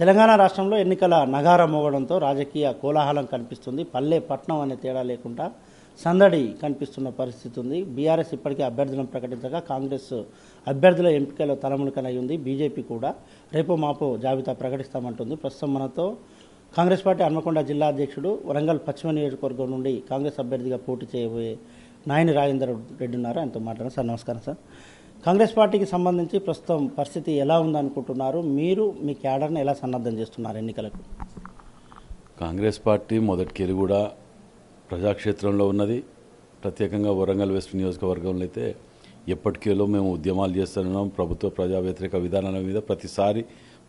తెలంగాణ రాష్ట్రంలో ఎన్నికల నగారం అవ్వడంతో రాజకీయ కోలాహలం కనిపిస్తుంది పల్లె పట్నం అనే తేడా లేకుండా సందడి కనిపిస్తున్న పరిస్థితి ఉంది బీఆర్ఎస్ ఇప్పటికే అభ్యర్థులను ప్రకటించగా కాంగ్రెస్ అభ్యర్థుల ఎంపికలో తలమునకనై ఉంది బీజేపీ కూడా రేపు మాపు జాబితా ప్రకటిస్తామంటుంది ప్రస్తుతం మనతో కాంగ్రెస్ పార్టీ హన్మకొండ జిల్లా అధ్యక్షుడు వరంగల్ పశ్చిమ నియోజకవర్గం నుండి కాంగ్రెస్ అభ్యర్థిగా పోటీ చేయబోయే నాయని రాజేందర్ రెడ్డి ఉన్నారు ఆయనతో మాట్లాడారు సార్ నమస్కారం సార్ కాంగ్రెస్ పార్టీకి సంబంధించి ప్రస్తుతం పరిస్థితి ఎలా ఉందనుకుంటున్నారు మీరు మీ క్యాడర్ని ఎలా సన్నద్ధం చేస్తున్నారు ఎన్నికలకు కాంగ్రెస్ పార్టీ మొదటికెళ్ళి కూడా ప్రజాక్షేత్రంలో ఉన్నది ప్రత్యేకంగా వరంగల్ వెస్ట్ నియోజకవర్గంలో అయితే ఎప్పటికేలో మేము ఉద్యమాలు చేస్తున్నాం ప్రభుత్వ ప్రజా వ్యతిరేక విధానాల మీద ప్రతిసారి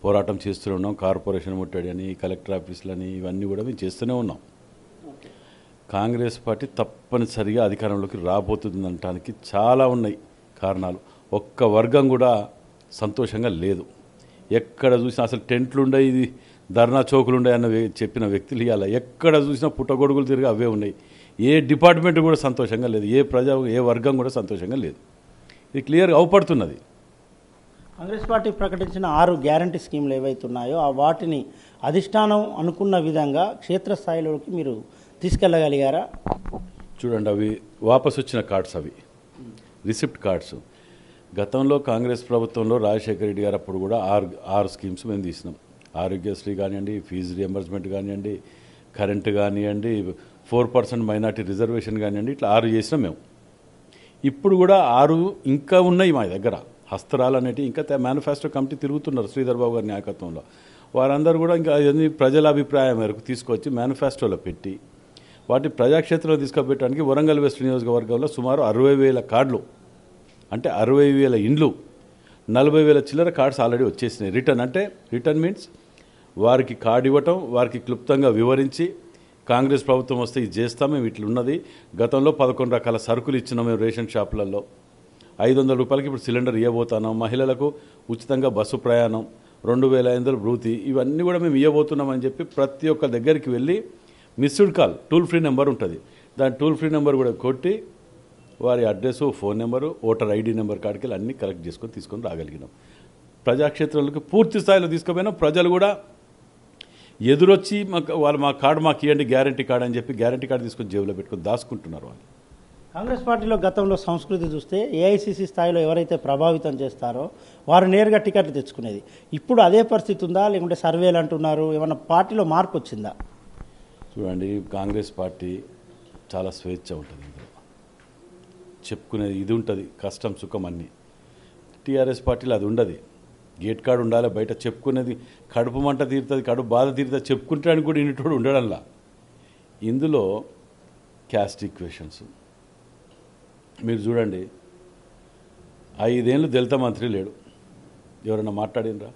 పోరాటం చేస్తూనే ఉన్నాం కార్పొరేషన్ ముట్టడి అని కలెక్టర్ ఆఫీసులని ఇవన్నీ కూడా మేము చేస్తూనే ఉన్నాం కాంగ్రెస్ పార్టీ తప్పనిసరిగా అధికారంలోకి రాబోతుందంటానికి చాలా ఉన్నాయి కారణాలు ఒక్క వర్గం కూడా సంతోషంగా లేదు ఎక్కడ చూసినా అసలు టెంట్లు ఉండే ఇది ధర్నా ఉండే అన్న చెప్పిన వ్యక్తులు ఇవాళ ఎక్కడ చూసినా పుట్టగొడుగులు తిరిగి అవే ఉన్నాయి ఏ డిపార్ట్మెంట్ కూడా సంతోషంగా లేదు ఏ ప్రజా ఏ వర్గం కూడా సంతోషంగా లేదు ఇది క్లియర్గా అవపడుతున్నది కాంగ్రెస్ పార్టీ ప్రకటించిన ఆరు గ్యారంటీ స్కీమ్లు ఏవైతే ఉన్నాయో ఆ వాటిని అధిష్టానం అనుకున్న విధంగా క్షేత్రస్థాయిలోకి మీరు తీసుకెళ్ళగలిగారా చూడండి అవి వాపసు వచ్చిన కార్డ్స్ అవి రిసిప్ట్ కార్డ్స్ గతంలో కాంగ్రెస్ ప్రభుత్వంలో రాజశేఖర రెడ్డి గారు అప్పుడు కూడా ఆరు ఆరు స్కీమ్స్ మేము తీసినాం ఆరోగ్యశ్రీ కానివ్వండి ఫీజు రియంబర్స్మెంట్ కానివ్వండి కరెంటు కానివ్వండి ఫోర్ పర్సెంట్ మైనార్టీ రిజర్వేషన్ కానివ్వండి ఇట్లా ఆరు చేసినాం మేము ఇప్పుడు కూడా ఆరు ఇంకా ఉన్నాయి మా దగ్గర హస్తరాలు అనేటివి ఇంకా మేనిఫెస్టో కమిటీ తిరుగుతున్నారు శ్రీధర్ బాబు గారి నాయకత్వంలో వారందరూ కూడా ఇంకా అవన్నీ ప్రజల అభిప్రాయం మేరకు తీసుకొచ్చి మేనిఫెస్టోలో పెట్టి వాటి ప్రజాక్షేత్రంలో తీసుకుపెట్టడానికి వరంగల్ వెస్ట్ నియోజకవర్గంలో సుమారు అరవై వేల కార్డులు అంటే అరవై వేల ఇండ్లు నలభై వేల చిల్లర కార్డ్స్ ఆల్రెడీ వచ్చేసినాయి రిటర్న్ అంటే రిటర్న్ మీన్స్ వారికి కార్డు ఇవ్వటం వారికి క్లుప్తంగా వివరించి కాంగ్రెస్ ప్రభుత్వం వస్తే ఇది చేస్తాం మేము ఉన్నది గతంలో పదకొండు రకాల సరుకులు ఇచ్చినాం మేము రేషన్ షాపులలో ఐదు వందల రూపాయలకి ఇప్పుడు సిలిండర్ ఇవ్వబోతున్నాం మహిళలకు ఉచితంగా బస్సు ప్రయాణం రెండు వేల ఐదు వందల బ్రూతి ఇవన్నీ కూడా మేము ఇవ్వబోతున్నామని చెప్పి ప్రతి ఒక్క దగ్గరికి వెళ్ళి missed call toll free number ఉంటుంది దాని టూల్ ఫ్రీ నెంబర్ కూడా కొట్టి వారి address phone number voter ID number కాడికి అన్నీ కలెక్ట్ చేసుకొని తీసుకొని రాగలిగినాం ప్రజాక్షేత్రాలకు పూర్తి స్థాయిలో తీసుకుపోయినా ప్రజలు కూడా ఎదురొచ్చి మాకు వాళ్ళు మా కార్డు మాకు ఇవ్వండి గ్యారంటీ కార్డు అని చెప్పి గ్యారంటీ కార్డు తీసుకొని జేబులో పెట్టుకొని దాచుకుంటున్నారు వాళ్ళు కాంగ్రెస్ పార్టీలో గతంలో సంస్కృతి చూస్తే ఏఐసీసీ స్థాయిలో ఎవరైతే ప్రభావితం చేస్తారో వారు నేరుగా టికెట్లు తెచ్చుకునేది ఇప్పుడు అదే పరిస్థితి ఉందా లేకుంటే సర్వేలు అంటున్నారు ఏమన్నా పార్టీలో మార్పు వచ్చిందా చూడండి కాంగ్రెస్ పార్టీ చాలా స్వేచ్ఛ ఉంటుంది చెప్పుకునేది ఇది ఉంటుంది కష్టం సుఖం అన్నీ టీఆర్ఎస్ పార్టీలో అది ఉండదు గేట్ కార్డు ఉండాలి బయట చెప్పుకునేది కడుపు మంట తీరుతుంది కడుపు బాధ తీరుతుంది చెప్పుకుంటానికి కూడా ఇన్నిటోడు ఉండడంలా ఇందులో క్యాస్ట్ ఈక్వేషన్స్ మీరు చూడండి ఐదేళ్ళు దళిత మంత్రి లేడు ఎవరైనా మాట్లాడినరా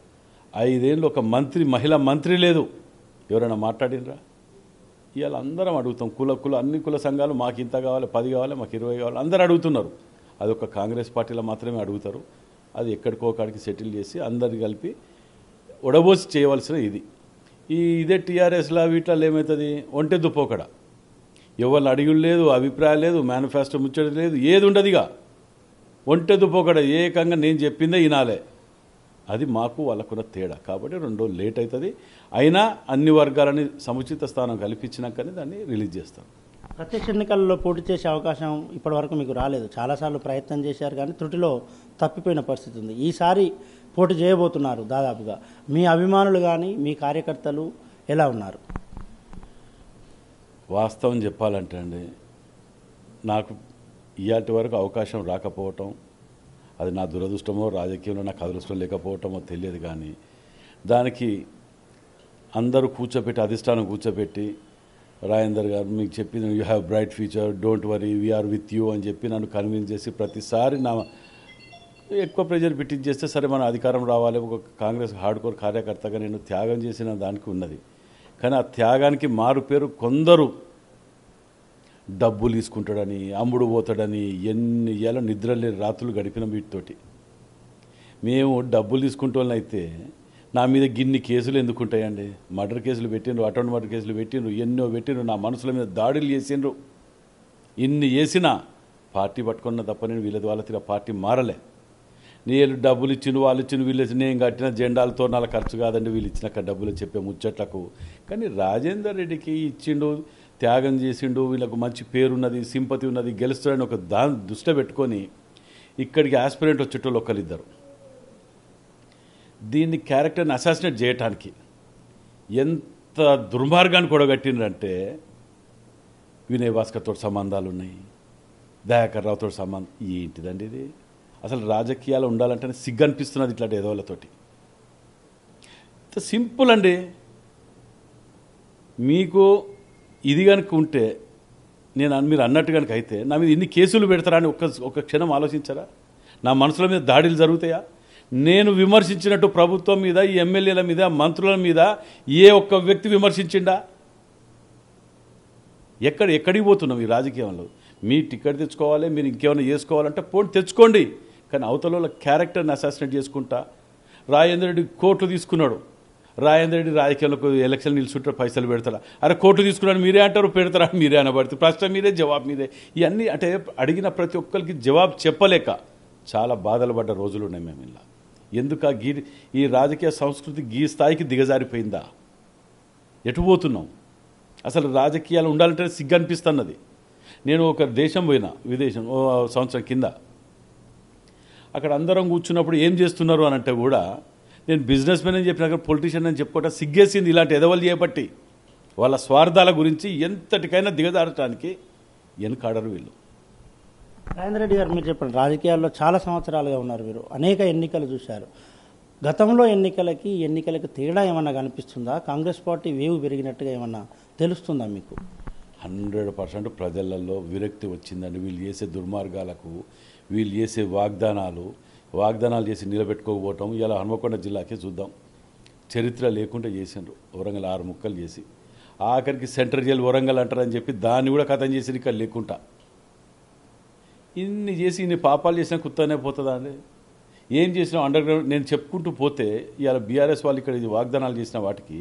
ఐదేళ్ళు ఒక మంత్రి మహిళా మంత్రి లేదు ఎవరైనా మాట్లాడినరా ఇవాళ అందరం అడుగుతాం కుల కుల అన్ని కుల సంఘాలు మాకు ఇంత కావాలి పది కావాలి మాకు ఇరవై కావాలి అందరు అడుగుతున్నారు అది ఒక కాంగ్రెస్ పార్టీలో మాత్రమే అడుగుతారు అది ఎక్కడికోకాడికి సెటిల్ చేసి అందరు కలిపి ఒడబోసి చేయవలసిన ఇది ఈ ఇదే టీఆర్ఎస్లో వీటిలో ఏమవుతుంది ఒంటే దుప్పోకడ ఎవరిని అడిగి లేదు అభిప్రాయం లేదు మేనిఫెస్టో ముచ్చట లేదు ఏది ఉండదుగా ఒంటే దుప్పోకడ ఏకంగా నేను చెప్పిందే వినాలే అది మాకు వాళ్ళకున్న తేడా కాబట్టి రెండు రోజులు లేట్ అవుతుంది అయినా అన్ని వర్గాలని సముచిత స్థానం కల్పించినాకనే దాన్ని రిలీజ్ చేస్తాం ప్రత్యక్ష ఎన్నికల్లో పోటీ చేసే అవకాశం ఇప్పటివరకు మీకు రాలేదు చాలాసార్లు ప్రయత్నం చేశారు కానీ త్రుటిలో తప్పిపోయిన పరిస్థితి ఉంది ఈసారి పోటీ చేయబోతున్నారు దాదాపుగా మీ అభిమానులు కానీ మీ కార్యకర్తలు ఎలా ఉన్నారు వాస్తవం చెప్పాలంటే అండి నాకు ఇవాటి వరకు అవకాశం రాకపోవటం అది నా దురదృష్టమో రాజకీయంలో నాకు అదృష్టం లేకపోవటమో తెలియదు కానీ దానికి అందరూ కూర్చోపెట్టి అధిష్టానం కూర్చోపెట్టి రాజేందర్ గారు మీకు చెప్పింది you have bright future don't worry we're with you అని చెప్పి నన్ను కన్విన్స్ చేసి ప్రతిసారి నా ఎక్కువ ప్రెజర్ పెట్టించేస్తే సరే మన అధికారం రావాలి ఒక కాంగ్రెస్ హార్డ్ కోర్ కార్యకర్తగా నేను త్యాగం చేసిన దానికి ఉన్నది కానీ ఆ త్యాగానికి మారు పేరు కొందరు డబ్బులు తీసుకుంటాడని అమ్ముడు పోతాడని ఎన్ని ఏళ్ళ లేని రాత్రులు గడిపిన వీటితోటి మేము డబ్బులు తీసుకుంటోళ్ళని అయితే నా మీద గిన్ని కేసులు ఎందుకు ఉంటాయండి మర్డర్ కేసులు పెట్టిండ్రు అటౌంట్ మర్డర్ కేసులు పెట్టిండ్రు ఎన్నో పెట్టిండ్రు నా మనసుల మీద దాడులు చేసిండ్రు ఇన్ని చేసినా పార్టీ పట్టుకున్న తప్ప నేను వీళ్ళ వాళ్ళ తిరిగి పార్టీ మారలే నేను డబ్బులు ఇచ్చిన వాళ్ళు ఇచ్చిన వీళ్ళు ఇచ్చిన నేను కట్టిన జెండాలతో నాలుగు ఖర్చు కాదండి వీళ్ళు ఇచ్చినాక డబ్బులు చెప్పే ముచ్చట్లకు కానీ రాజేందర్ రెడ్డికి ఇచ్చిండు త్యాగం చేసిండు వీళ్ళకు మంచి పేరున్నది సింపతి ఉన్నది గెలుస్తాడని ఒక దా దృష్టి పెట్టుకొని ఇక్కడికి ఆస్పిరెంట్ వచ్చేటోళ్ళు ఒకరిద్దరు దీన్ని క్యారెక్టర్ని అసాసినేట్ చేయటానికి ఎంత దుర్మార్గాన్ని కూడగట్టిండ్రంటే వినయ్ భాస్కర్తో సంబంధాలు ఉన్నాయి దయాకర్ రావుతో సంబంధం ఏంటిదండి ఇది అసలు రాజకీయాలు ఉండాలంటే సిగ్గు అనిపిస్తున్నది ఇట్లాంటి ఏదోళ్ళతోటి సింపుల్ అండి మీకు ఇది కనుక ఉంటే నేను మీరు అన్నట్టు కనుక అయితే నా మీద ఇన్ని కేసులు పెడతారా అని ఒక్క ఒక క్షణం ఆలోచించరా నా మనసుల మీద దాడులు జరుగుతాయా నేను విమర్శించినట్టు ప్రభుత్వం మీద ఈ ఎమ్మెల్యేల మీద మంత్రుల మీద ఏ ఒక్క వ్యక్తి విమర్శించిండా ఎక్కడ ఎక్కడికి పోతున్నాం ఈ రాజకీయంలో మీ టికెట్ తెచ్చుకోవాలి మీరు ఇంకేమైనా చేసుకోవాలంటే పోటీ తెచ్చుకోండి కానీ అవతల క్యారెక్టర్ని అసాసినేట్ చేసుకుంటా రాజేంద్ర రెడ్డి కోట్లు తీసుకున్నాడు రాజేంద్ర రెడ్డి రాజకీయాలకు ఎలక్షన్ నిలుచుంటే పైసలు పెడతారా అరే కోర్టు తీసుకున్నాడు మీరే అంటారు పెడతారా మీరే అనబడుతుంది ప్రశ్న మీరే జవాబు మీదే ఇవన్నీ అంటే అడిగిన ప్రతి ఒక్కరికి జవాబు చెప్పలేక చాలా బాధలు పడ్డ రోజులు ఉన్నాయి మేము ఇలా ఎందుక గీ ఈ రాజకీయ సంస్కృతి గీ స్థాయికి దిగజారిపోయిందా ఎటు పోతున్నాం అసలు రాజకీయాలు ఉండాలంటే సిగ్గు అనిపిస్తున్నది నేను ఒక దేశం పోయినా విదేశం సంవత్సరం కింద అక్కడ అందరం కూర్చున్నప్పుడు ఏం చేస్తున్నారు అనంటే కూడా నేను బిజినెస్ మ్యాన్ అని చెప్పిన కానీ పొలిటీషియన్ అని చెప్పుకోవటం సిగ్గేసింది ఇలాంటి ఎదవలు చేయబట్టి వాళ్ళ స్వార్థాల గురించి ఎంతటికైనా దిగజారటానికి వెనకాడరు వీళ్ళు రాజేంద్ర రెడ్డి గారు మీరు చెప్పండి రాజకీయాల్లో చాలా సంవత్సరాలుగా ఉన్నారు మీరు అనేక ఎన్నికలు చూశారు గతంలో ఎన్నికలకి ఎన్నికలకు తేడా ఏమన్నా కనిపిస్తుందా కాంగ్రెస్ పార్టీ వేవు పెరిగినట్టుగా ఏమన్నా తెలుస్తుందా మీకు హండ్రెడ్ పర్సెంట్ ప్రజలలో విరక్తి వచ్చిందండి వీళ్ళు చేసే దుర్మార్గాలకు వీళ్ళు చేసే వాగ్దానాలు వాగ్దానాలు చేసి నిలబెట్టుకోకపోవటం ఇలా హనుమకొండ జిల్లాకే చూద్దాం చరిత్ర లేకుండా చేసిండ్రు వరంగల్ ఆరు ముక్కలు చేసి ఆఖరికి సెంట్రల్ జైలు వరంగల్ అంటారని చెప్పి దాన్ని కూడా కథం చేసి ఇక్కడ లేకుండా ఇన్ని చేసి ఇన్ని పాపాలు చేసినా కుత్తనే పోతుందా అండి ఏం చేసినా అండర్ గ్రౌండ్ నేను చెప్పుకుంటూ పోతే ఇవాళ బీఆర్ఎస్ వాళ్ళు ఇక్కడ ఇది వాగ్దానాలు చేసిన వాటికి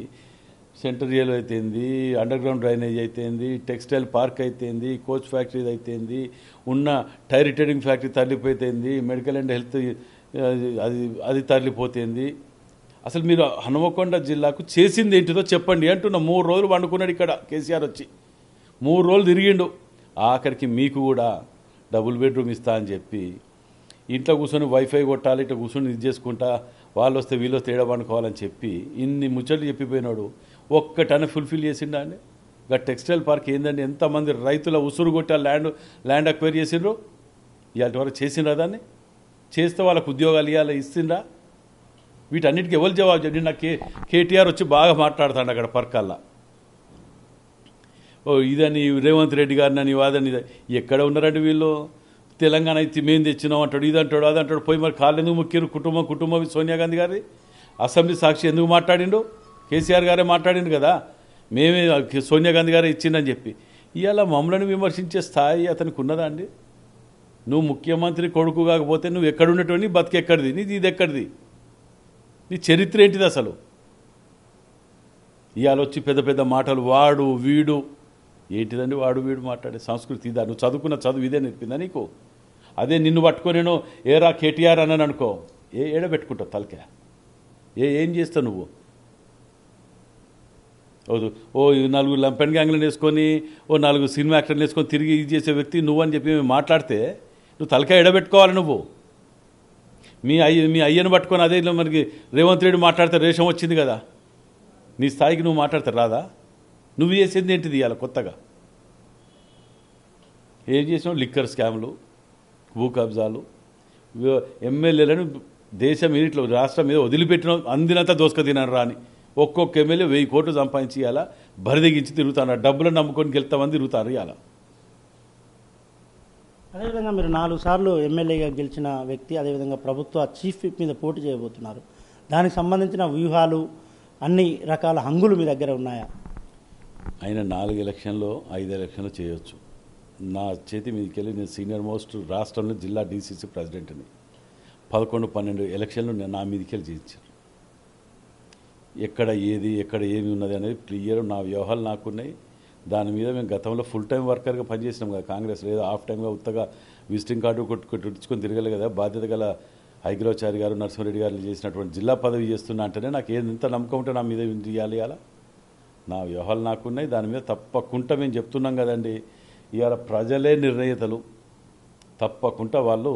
సెంటరియల్ అయితేంది అండర్ గ్రౌండ్ డ్రైనేజ్ అయితేంది టెక్స్టైల్ పార్క్ అయితేంది కోచ్ ఫ్యాక్టరీ అయితేంది ఉన్న టైర్ రిటైరింగ్ ఫ్యాక్టరీ తరలిపోతేంది మెడికల్ అండ్ హెల్త్ అది అది తరలిపోతేంది అసలు మీరు హనుమకొండ జిల్లాకు చేసింది ఏంటిదో చెప్పండి అంటున్న మూడు రోజులు వండుకున్నాడు ఇక్కడ కేసీఆర్ వచ్చి మూడు రోజులు తిరిగిండు ఆఖరికి మీకు కూడా డబుల్ బెడ్రూమ్ ఇస్తా అని చెప్పి ఇంట్లో కూర్చొని వైఫై కొట్టాలి ఇట్లా కూర్చొని ఇది చేసుకుంటా వాళ్ళు వస్తే వీళ్ళు వస్తే ఏడ పండుకోవాలని చెప్పి ఇన్ని ముచ్చట్లు చెప్పిపోయినాడు ఒక్కటన ఫుల్ఫిల్ చేసిండా అండి ఇక టెక్స్టైల్ పార్క్ ఏందండి ఎంతమంది రైతుల ఉసురు కొట్టి ల్యాండ్ ల్యాండ్ అక్వైర్ చేసిండ్రు ఇవాటి వరకు చేసిండ్రా దాన్ని చేస్తే వాళ్ళకు ఉద్యోగాలు ఇవ్వాలి ఇస్తుండ్రా వీటన్నిటికీ ఎవరు జవాబు చెప్పి నాకు కే కేటీఆర్ వచ్చి బాగా మాట్లాడతాడు అక్కడ పర్కల్లా ఓ ఇదని రేవంత్ రెడ్డి గారిని అని వాదని ఎక్కడ ఉన్నారండి వీళ్ళు తెలంగాణ అయితే మేము తెచ్చినాం అంటాడు ఇదంటాడు అదంటాడు పోయి మరి కాళ్ళు ఎందుకు ముఖ్యరు కుటుంబం కుటుంబం సోనియా గాంధీ గారి అసెంబ్లీ సాక్షి ఎందుకు మాట్లాడిండు కేసీఆర్ గారే మాట్లాడింది కదా మేమే సోనియా గాంధీ గారే ఇచ్చిందని చెప్పి ఇవాళ మమ్మల్ని విమర్శించే స్థాయి అతనికి ఉన్నదా అండి నువ్వు ముఖ్యమంత్రి కొడుకు కాకపోతే నువ్వు ఎక్కడున్నటువంటి ఎక్కడిది నీది ఇది ఎక్కడిది నీ చరిత్ర ఏంటిది అసలు ఇవాళ వచ్చి పెద్ద పెద్ద మాటలు వాడు వీడు ఏంటిదండి వాడు వీడు మాట్లాడే సంస్కృతి ఇదా నువ్వు చదువుకున్న చదువు ఇదే నేర్పిందా నీకు అదే నిన్ను పట్టుకొని ఏరా కేటీఆర్ అని అనుకో ఏ ఏడబెట్టుకుంటావు తలకే ఏ ఏం చేస్తావు నువ్వు ఓ నాలుగు లంపెన్ గ్యాంగ్లను వేసుకొని ఓ నాలుగు సినిమా యాక్టర్లు వేసుకొని తిరిగి ఇది చేసే వ్యక్తి నువ్వు అని చెప్పి మేము మాట్లాడితే నువ్వు తలకాయ ఎడబెట్టుకోవాలి నువ్వు మీ అయ్య మీ అయ్యను పట్టుకొని అదే మనకి రేవంత్ రెడ్డి మాట్లాడితే రేషం వచ్చింది కదా నీ స్థాయికి నువ్వు మాట్లాడితే రాదా నువ్వు చేసేది ఏంటిది ఇవాళ కొత్తగా ఏం చేసినావు లిక్కర్ స్కామ్లు భూ కబ్జాలు ఎమ్మెల్యేలను దేశం ఇట్లా రాష్ట్రం మీద వదిలిపెట్టిన అందినంత దోసుక తినరు రాని ఒక్కొక్క ఎమ్మెల్యే వెయ్యి కోట్లు సంపాదించి ఇవ్వాలా బరిదిగించి తిరుగుతాను డబ్బులు నమ్ముకొని గెలుతామని తిరుగుతారు ఇవాళ అదేవిధంగా మీరు నాలుగు సార్లు ఎమ్మెల్యేగా గెలిచిన వ్యక్తి అదేవిధంగా ప్రభుత్వ చీఫ్ మీద పోటీ చేయబోతున్నారు దానికి సంబంధించిన వ్యూహాలు అన్ని రకాల హంగులు మీ దగ్గర ఉన్నాయా ఆయన నాలుగు ఎలక్షన్లో ఐదు ఎలక్షన్లో చేయవచ్చు నా చేతి మీదకి వెళ్ళి నేను సీనియర్ మోస్ట్ రాష్ట్రంలో జిల్లా డీసీసీ ప్రెసిడెంట్ని పదకొండు పన్నెండు ఎలక్షన్లు నా మీదకి వెళ్ళి చేయించాను ఎక్కడ ఏది ఎక్కడ ఏమి ఉన్నది అనేది క్లియర్ నా వ్యూహాలు నాకున్నాయి దాని మీద మేము గతంలో ఫుల్ టైం వర్కర్గా పనిచేసినాం కదా కాంగ్రెస్ లేదా హాఫ్ టైంగా ఉత్తగా విజిటింగ్ కార్డు కొట్టుకొని తిరగలే కదా బాధ్యత గల హైగ్రోచారి గారు నరసింహారెడ్డి గారు చేసినటువంటి జిల్లా పదవి చేస్తున్నా అంటేనే నాకు ఏది ఎంత నమ్మకం ఉంటే నా మీద చేయాలి అలా నా వ్యూహాలు నాకున్నాయి దాని మీద తప్పకుండా మేము చెప్తున్నాం కదండి ఇవాళ ప్రజలే నిర్ణయతలు తప్పకుండా వాళ్ళు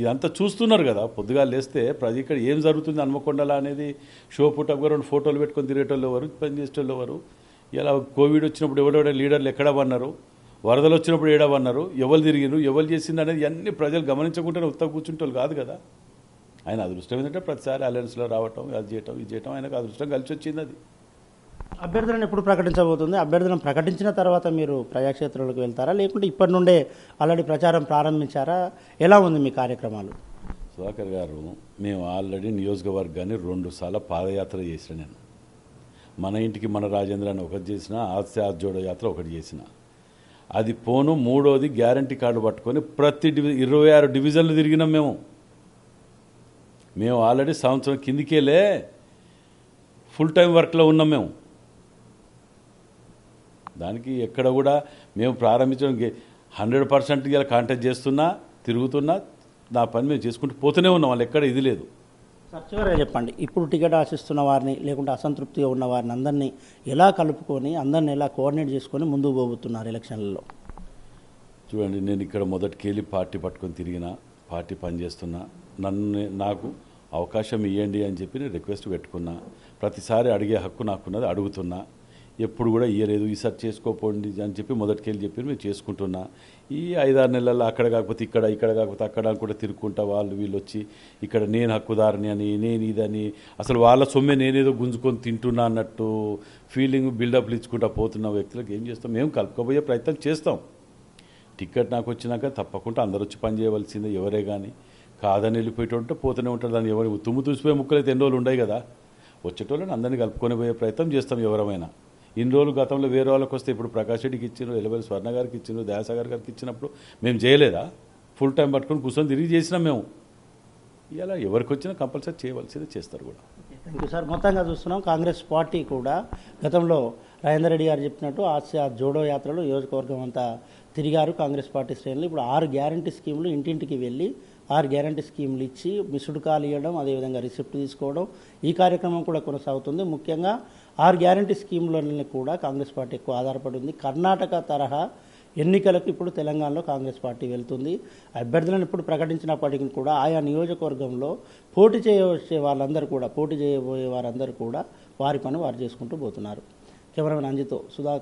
ఇదంతా చూస్తున్నారు కదా పొద్దుగా లేస్తే ప్రతి ఇక్కడ ఏం జరుగుతుంది హన్మకొండలా అనేది షో పూట రెండు ఫోటోలు పెట్టుకొని తిరిగేటోళ్ళు ఎవరు పనిచేసేటోళ్ళు ఎవరు ఇలా కోవిడ్ వచ్చినప్పుడు ఎవడెవడ లీడర్లు ఎక్కడ పన్నారు వరదలు వచ్చినప్పుడు ఏడా పన్నారు ఎవరు తిరిగిరు ఎవరు చేసింది అనేది అన్ని ప్రజలు గమనించకుండానే ఉత్త కూర్చుంటోళ్ళు కాదు కదా ఆయన అదృష్టం ఏంటంటే ప్రతిసారి అలయన్స్లో రావటం అది చేయటం ఇది చేయటం ఆయనకు అదృష్టం కలిసి వచ్చింది అది అభ్యర్థులను ఎప్పుడు ప్రకటించబోతుంది అభ్యర్థులను ప్రకటించిన తర్వాత మీరు ప్రజాక్షేత్రంలోకి వెళ్తారా లేకుంటే ఇప్పటి నుండే ఆల్రెడీ ప్రచారం ప్రారంభించారా ఎలా ఉంది మీ కార్యక్రమాలు సుధాకర్ గారు మేము ఆల్రెడీ నియోజకవర్గాన్ని రెండుసార్లు పాదయాత్ర చేసిన నేను మన ఇంటికి మన రాజేంద్రాన్ని ఒకటి చేసిన ఆస్తి ఆజోడ యాత్ర ఒకటి చేసిన అది పోను మూడోది గ్యారంటీ కార్డు పట్టుకొని ప్రతి డివి ఇరవై ఆరు డివిజన్లు తిరిగినాం మేము మేము ఆల్రెడీ సంవత్సరం కిందికేలే ఫుల్ టైం వర్క్లో ఉన్నాం మేము దానికి ఎక్కడ కూడా మేము ప్రారంభించడం హండ్రెడ్ పర్సెంట్ ఇలా కాంటాక్ట్ చేస్తున్నా తిరుగుతున్నా నా పని మేము చేసుకుంటూ పోతూనే ఉన్నాం వాళ్ళు ఎక్కడ ఇది లేదు చివరిగా చెప్పండి ఇప్పుడు టికెట్ ఆశిస్తున్న వారిని లేకుంటే అసంతృప్తిగా ఉన్న వారిని అందరినీ ఎలా కలుపుకొని అందరిని ఎలా కోఆర్డినేట్ చేసుకొని ముందుకు పోబోతున్నారు ఎలక్షన్లలో చూడండి నేను ఇక్కడ మొదటికెళ్ళి పార్టీ పట్టుకొని తిరిగిన పార్టీ పనిచేస్తున్నా నన్ను నాకు అవకాశం ఇవ్వండి అని చెప్పి నేను రిక్వెస్ట్ పెట్టుకున్నా ప్రతిసారి అడిగే హక్కు నాకున్నది అడుగుతున్నా ఎప్పుడు కూడా ఇయ్యలేదు ఈసారి చేసుకోపోండి అని చెప్పి మొదటికెళ్ళి చెప్పి మేము చేసుకుంటున్నా ఈ ఐదారు నెలల్లో అక్కడ కాకపోతే ఇక్కడ ఇక్కడ కాకపోతే అక్కడ కూడా తిరుక్కుంటా వాళ్ళు వీళ్ళు వచ్చి ఇక్కడ నేను హక్కుదారిని అని నేను ఇదని అసలు వాళ్ళ సొమ్మె నేనేదో గుంజుకొని తింటున్నా అన్నట్టు ఫీలింగ్ బిల్డప్లు ఇచ్చుకుంటా పోతున్న వ్యక్తులకు ఏం చేస్తాం మేము కలుపుకోబోయే ప్రయత్నం చేస్తాం టికెట్ నాకు వచ్చినాక తప్పకుండా అందరూ వచ్చి పనిచేయవలసిందే ఎవరే కానీ కాదని వెళ్ళిపోయేటంటే పోతూనే ఉంటారు దాన్ని ఎవరు తుమ్ము తుసిపోయే ముక్కలు అయితే ఎన్ని రోజులు కదా వచ్చేటోళ్ళని అందరినీ కలుపుకొని పోయే ప్రయత్నం చేస్తాం ఎవరమైనా ఇన్ని రోజులు గతంలో వేరే వాళ్ళకి వస్తే ఇప్పుడు ప్రకాష్ రెడ్డికి ఇచ్చిండ్రు ఎలబెల్ స్వర్ణ గారికి ఇచ్చిండ్రు దయాసాగర్ గారికి ఇచ్చినప్పుడు మేము చేయలేదా ఫుల్ టైం పట్టుకొని కూర్చొని తిరిగి చేసినాం మేము ఇలా ఎవరికి వచ్చినా కంపల్సరీ చేయవలసింది చేస్తారు కూడా థ్యాంక్ యూ సార్ మొత్తంగా చూస్తున్నాం కాంగ్రెస్ పార్టీ కూడా గతంలో రాజేంద్ర రెడ్డి గారు చెప్పినట్టు ఆసియా జోడో యాత్రలో నియోజకవర్గం అంతా తిరిగారు కాంగ్రెస్ పార్టీ శ్రేణులు ఇప్పుడు ఆరు గ్యారంటీ స్కీములు ఇంటింటికి వెళ్ళి ఆరు గ్యారంటీ స్కీమ్లు ఇచ్చి మిస్డ్ కాల్ ఇవ్వడం అదేవిధంగా రిసిప్ట్ తీసుకోవడం ఈ కార్యక్రమం కూడా కొనసాగుతుంది ముఖ్యంగా ఆరు గ్యారంటీ స్కీమ్లని కూడా కాంగ్రెస్ పార్టీ ఎక్కువ ఆధారపడి ఉంది కర్ణాటక తరహా ఎన్నికలకు ఇప్పుడు తెలంగాణలో కాంగ్రెస్ పార్టీ వెళ్తుంది అభ్యర్థులను ఇప్పుడు ప్రకటించినప్పటికీ కూడా ఆయా నియోజకవర్గంలో పోటీ చేయవచ్చే వాళ్ళందరూ కూడా పోటీ చేయబోయే వారందరూ కూడా వారి పని వారు చేసుకుంటూ పోతున్నారు కెమెరామెన్ అంజితో సుధాకర్